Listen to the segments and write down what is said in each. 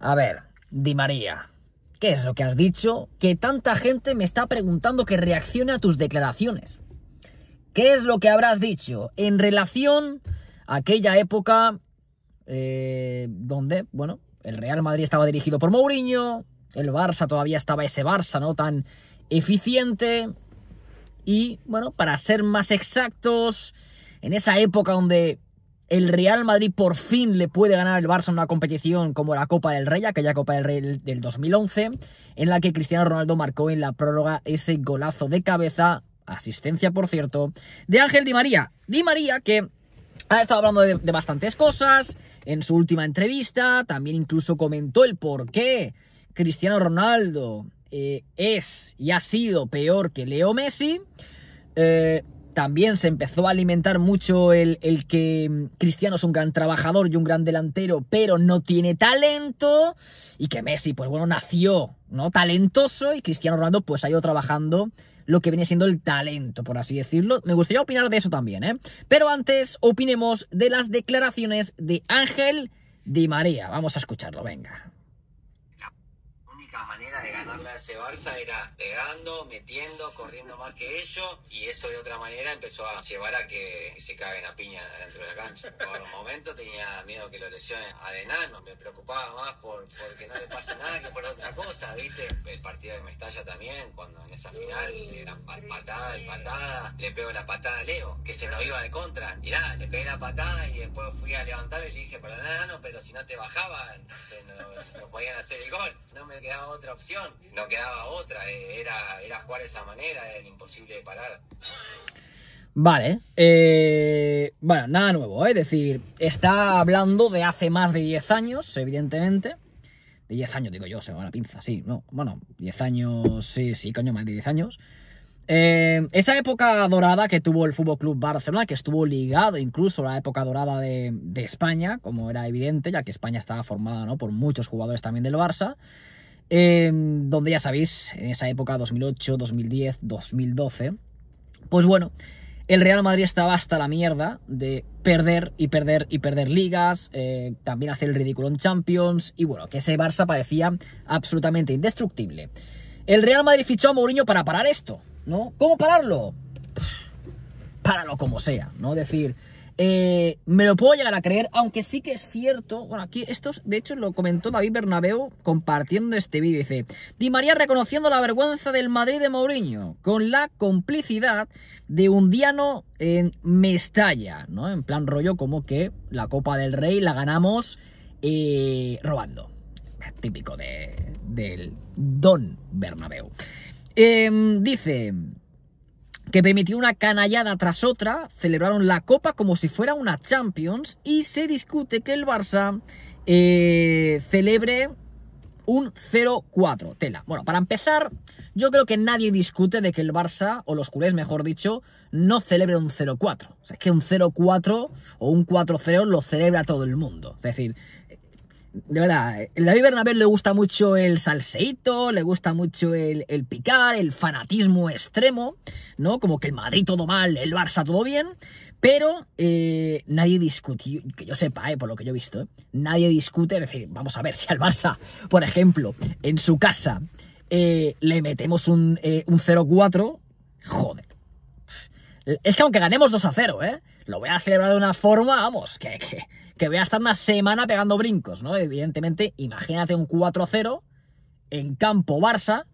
A ver, Di María, ¿qué es lo que has dicho que tanta gente me está preguntando que reaccione a tus declaraciones? ¿Qué es lo que habrás dicho en relación a aquella época eh, donde, bueno, el Real Madrid estaba dirigido por Mourinho, el Barça todavía estaba ese Barça, ¿no? Tan eficiente. Y, bueno, para ser más exactos, en esa época donde el Real Madrid por fin le puede ganar el Barça en una competición como la Copa del Rey, aquella Copa del Rey del 2011, en la que Cristiano Ronaldo marcó en la prórroga ese golazo de cabeza, asistencia por cierto, de Ángel Di María. Di María que ha estado hablando de, bastantes cosas en su última entrevista, también incluso comentó el por qué Cristiano Ronaldo eh, es y ha sido peor que Leo Messi. Eh, también se empezó a alimentar mucho el, que mm, Cristiano es un gran trabajador y un gran delantero, pero no tiene talento. Y que Messi, pues bueno, nació, ¿no? Talentoso y Cristiano Ronaldo, pues ha ido trabajando lo que viene siendo el talento, por así decirlo. Me gustaría opinar de eso también, ¿eh? Pero antes opinemos de las declaraciones de Ángel Di María. Vamos a escucharlo, venga clase Barça era pegando, metiendo, corriendo más que ellos y eso de otra manera empezó a llevar a que se caguen a piña dentro de la cancha. Por un momento tenía miedo que lo lesionen a enano, me preocupaba más por que no le pase nada que por otra cosa, ¿viste? El partido de Mestalla también, cuando en esa final eran patadas y patadas, le pego la patada a Leo, que se lo iba de contra. Y nada, le pegué la patada y después fui a levantar y le dije, pero nada, pero si no te bajaban, no podían hacer el gol, no me quedaba otra opción no quedaba otra, eh, era, era jugar de esa manera, era imposible parar. Vale, eh, bueno, nada nuevo, ¿eh? es decir, está hablando de hace más de 10 años, evidentemente. De 10 años, digo yo, se va la pinza, sí, no, bueno, 10 años, sí, sí, coño, más de 10 años. Eh, esa época dorada que tuvo el Fútbol Club Barcelona, que estuvo ligado incluso a la época dorada de, España, como era evidente, ya que España estaba formada ¿no? por muchos jugadores también del Barça. Em, donde ya sabéis, en esa época 2008, 2010, 2012, pues bueno, el Real Madrid estaba hasta la mierda de perder y perder y perder ligas, eh, también hacer el ridículo en Champions, y bueno, que ese Barça parecía absolutamente indestructible. El Real Madrid fichó a Mourinho para parar esto, ¿no? ¿Cómo pararlo? páralo como sea, ¿no? Decir, eh, me lo puedo llegar a creer, aunque sí que es cierto, bueno, aquí estos de hecho lo comentó David Bernabeu compartiendo este vídeo, dice, Di María reconociendo la vergüenza del Madrid de Mourinho, con la complicidad de un diano en Mestalla, ¿no? En plan rollo como que la Copa del Rey la ganamos eh, robando, típico de, del Don Bernabeu. Em, dice que permitió una canallada tras otra, celebraron la Copa como si fuera una Champions y se discute que el Barça eh, celebre un 0-4, tela. Bueno, para empezar, yo creo que nadie discute de que el Barça, o los culés mejor dicho, no celebre un 0-4. O sea, es que un 0-4 o un 4-0 lo celebra todo el mundo. Es decir, de verdad, el David Bernabé le gusta mucho el salseíto, le gusta mucho el, picar, el fanatismo extremo, ¿no? Como que el Madrid todo mal, el Barça todo bien, pero eh, nadie discute, que yo sepa, eh, por lo que yo he visto, eh, nadie discute, es decir, vamos a ver si al Barça, por ejemplo, en su casa le metemos un, un 0-4, joder. Es que aunque ganemos 2 a 0, ¿eh? lo voy a celebrar de una forma, vamos, que, que, que voy a estar una semana pegando brincos, ¿no? Evidentemente, imagínate un 4-0 en campo Barça,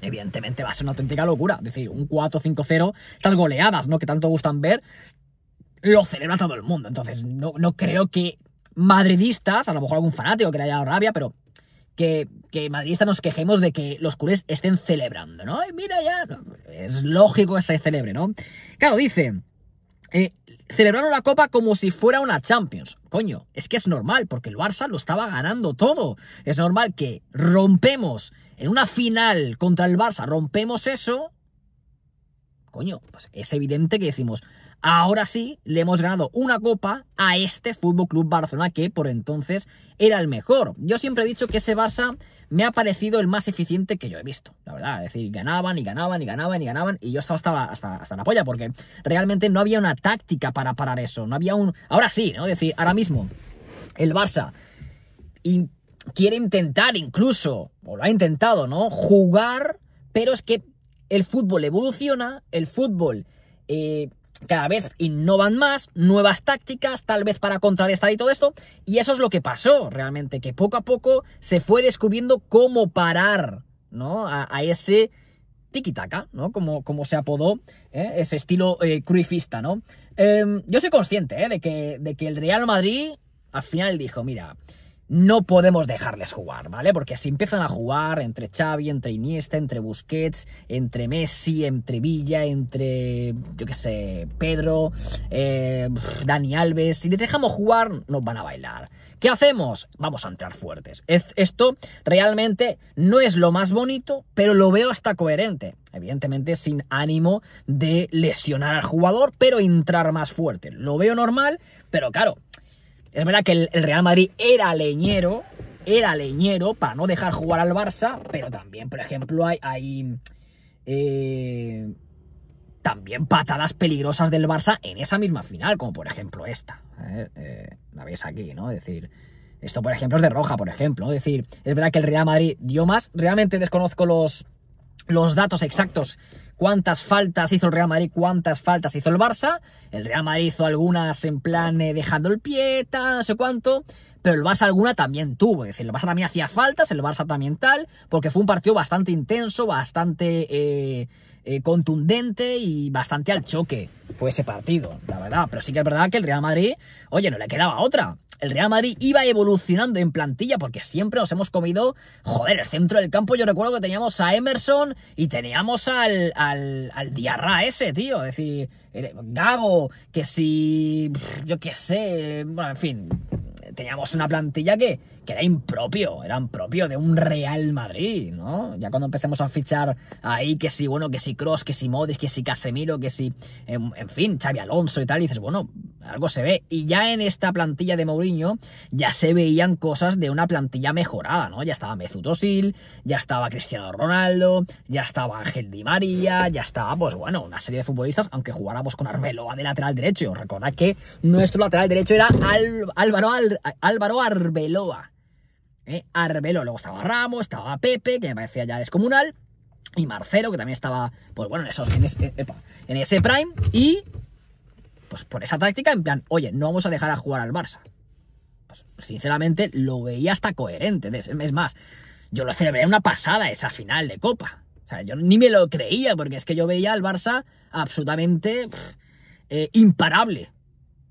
evidentemente va a ser una auténtica locura. Es decir, un 4-5-0, estas goleadas, ¿no? Que tanto gustan ver, lo celebra todo el mundo. Entonces, no, creo que madridistas, a lo mejor algún fanático que le haya dado rabia, pero que, madridistas nos quejemos de que los culés estén celebrando, ¿no? Y mira ya, es lógico que se celebre, ¿no? Claro, dice... Eh, celebraron la Copa como si fuera una Champions. Coño, es que es normal, porque el Barça lo estaba ganando todo. Es normal que rompemos en una final contra el Barça, rompemos eso coño, pues es evidente que decimos, ahora sí le hemos ganado una copa a este Fútbol Club Barcelona que por entonces era el mejor. Yo siempre he dicho que ese Barça me ha parecido el más eficiente que yo he visto, la verdad. Es decir, ganaban y ganaban y ganaban y ganaban y yo estaba hasta la, hasta, polla porque realmente no había una táctica para parar eso. No había un. Ahora sí, ¿no? Es decir, ahora mismo el Barça. Quiere intentar incluso, o lo ha intentado, ¿no? Jugar, pero es que el fútbol evoluciona, el fútbol eh, cada vez innovan más, nuevas tácticas, tal vez para contrarrestar y todo esto, y eso es lo que pasó realmente, que poco a poco se fue descubriendo cómo parar, ¿no? A, ese tiki-taka, ¿no? Como, como se apodó ¿eh? ese estilo eh, cruifista, ¿no? Em, yo soy consciente de, que, de que el Real Madrid al final dijo, mira, no podemos dejarles jugar, ¿vale? Porque si empiezan a jugar entre Xavi, entre Iniesta, entre Busquets, entre Messi, entre Villa, entre, yo qué sé, Pedro, eh, Dani Alves, si les dejamos jugar, nos van a bailar. ¿Qué hacemos? Vamos a entrar fuertes. esto realmente no es lo más bonito, pero lo veo hasta coherente. Evidentemente sin ánimo de lesionar al jugador, pero entrar más fuerte. Lo veo normal, pero claro, es verdad que el, Real Madrid era leñero, era leñero para no dejar jugar al Barça, pero también, por ejemplo, hay, eh, también patadas peligrosas del Barça en esa misma final, como por ejemplo esta. ¿eh? Eh, la veis aquí, ¿no? Es decir, esto por ejemplo es de Roja, por ejemplo. Es decir, es verdad que el Real Madrid dio más. Realmente desconozco los, los datos exactos cuántas faltas hizo el Real Madrid, cuántas faltas hizo el Barça. El Real Madrid hizo algunas en plan eh, dejando el pie, tal, no sé cuánto. Pero el Barça alguna también tuvo. Es decir, el Barça también hacía faltas, el Barça también tal. Porque fue un partido bastante intenso, bastante eh, eh, contundente y bastante al choque. Fue ese partido, la verdad. Pero sí que es verdad que el Real Madrid, oye, no le quedaba otra el Real Madrid iba evolucionando en plantilla porque siempre nos hemos comido, joder, el centro del campo. Yo recuerdo que teníamos a Emerson y teníamos al, al, al Diarra ese, tío. Es decir, eh, Gago, que si, yo qué sé, bueno, en fin, teníamos una plantilla que, era impropio, era impropio de un Real Madrid, ¿no? Ya cuando empecemos a fichar ahí que si, bueno, que si Cross, que si Modis, que si Casemiro, que si, em, en, fin, Xavi Alonso y tal, dices, bueno, algo se ve. Y ya en esta plantilla de Mourinho ya se veían cosas de una plantilla mejorada, ¿no? Ya estaba Özil ya estaba Cristiano Ronaldo, ya estaba Ángel Di María, ya estaba, pues bueno, una serie de futbolistas, aunque jugáramos con Arbeloa de lateral derecho. Recordad que nuestro lateral derecho era Álvaro Álvaro Arbeloa. ¿Eh? luego estaba Ramos, estaba Pepe, que me parecía ya descomunal, y Marcelo, que también estaba, pues bueno, eh, en, ese, prime, y pues por esa táctica, en plan, oye, no vamos a dejar a jugar al Barça. Pues, sinceramente, lo veía hasta coherente, es más, yo lo celebré una pasada esa final de Copa. O sea, yo ni me lo creía, porque es que yo veía al Barça absolutamente eh, imparable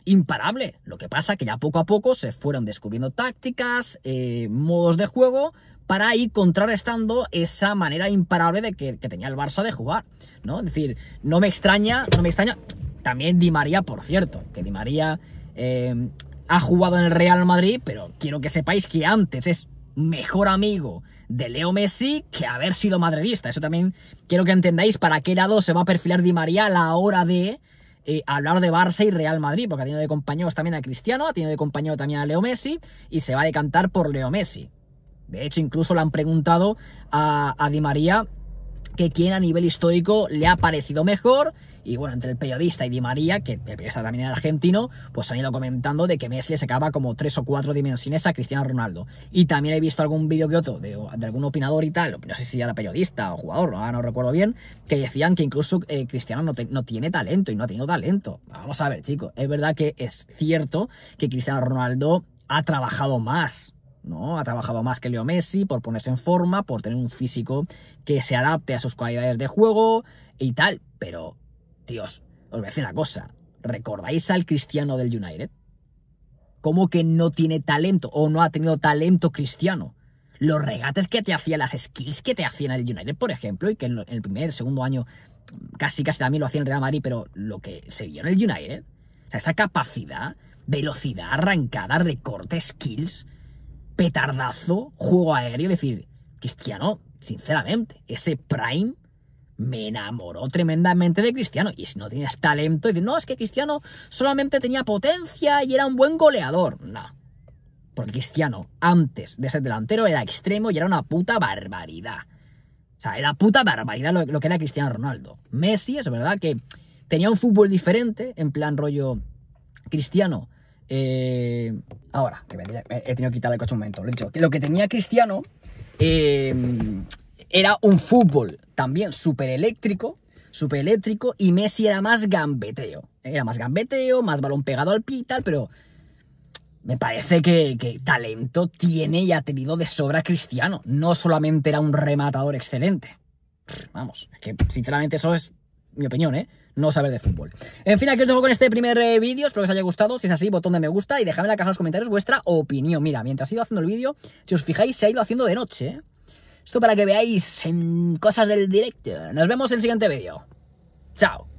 imparable. Lo que pasa que ya poco a poco se fueron descubriendo tácticas, eh, modos de juego para ir contrarrestando esa manera imparable de que, tenía el Barça de jugar, ¿no? Es decir, no me extraña, no me extraña. También Di María, por cierto, que Di María eh, ha jugado en el Real Madrid, pero quiero que sepáis que antes es mejor amigo de Leo Messi que haber sido madridista. Eso también quiero que entendáis para qué lado se va a perfilar Di María a la hora de eh, hablar de Barça y Real Madrid, porque ha tenido de compañeros también a Cristiano, ha tenido de compañero también a Leo Messi, y se va a decantar por Leo Messi. De hecho, incluso le han preguntado a, a Di María que quien a nivel histórico le ha parecido mejor. Y bueno, entre el periodista y Di María, que el periodista también era argentino, pues han ido comentando de que Messi le sacaba como tres o cuatro dimensiones a Cristiano Ronaldo. Y también he visto algún vídeo que otro de, algún opinador y tal, no sé si era periodista o jugador, no, recuerdo bien, que decían que incluso eh, Cristiano no, no tiene talento y no ha tenido talento. Vamos a ver, chicos, es verdad que es cierto que Cristiano Ronaldo ha trabajado más ¿no? Ha trabajado más que Leo Messi por ponerse en forma, por tener un físico que se adapte a sus cualidades de juego y tal. Pero, tíos, os voy a decir una cosa. ¿Recordáis al cristiano del United? ¿Cómo que no tiene talento o no ha tenido talento cristiano? Los regates que te hacían las skills que te hacían el United, por ejemplo, y que en el primer, segundo año casi casi también lo hacía en Real Madrid, pero lo que se vio en el United, o sea, esa capacidad, velocidad, arrancada, recorte, skills, petardazo juego aéreo. decir, Cristiano, sinceramente, ese Prime me enamoró tremendamente de Cristiano. Y si no tienes talento, dices, no, es que Cristiano solamente tenía potencia y era un buen goleador. No. Porque Cristiano, antes de ser delantero, era extremo y era una puta barbaridad. O sea, era puta barbaridad lo, lo que era Cristiano Ronaldo. Messi, es verdad que tenía un fútbol diferente, en plan rollo. Cristiano eh, ahora, que he tenido que quitar el coche un momento, lo que tenía Cristiano eh, era un fútbol también súper eléctrico, súper eléctrico, y Messi era más gambeteo. Era más gambeteo, más balón pegado al pie y tal, pero me parece que, que, talento tiene y ha tenido de sobra Cristiano. No solamente era un rematador excelente. Vamos, es que sinceramente eso es mi opinión, ¿eh? No saber de fútbol. En fin, aquí os dejo con este primer eh, vídeo. Espero que os haya gustado. Si es así, botón de me gusta y dejadme en la caja de los comentarios vuestra opinión. Mira, mientras he ido haciendo el vídeo, si os fijáis, se ha ido haciendo de noche. ¿eh? Esto para que veáis en cosas del directo. Nos vemos en el siguiente vídeo. Chao.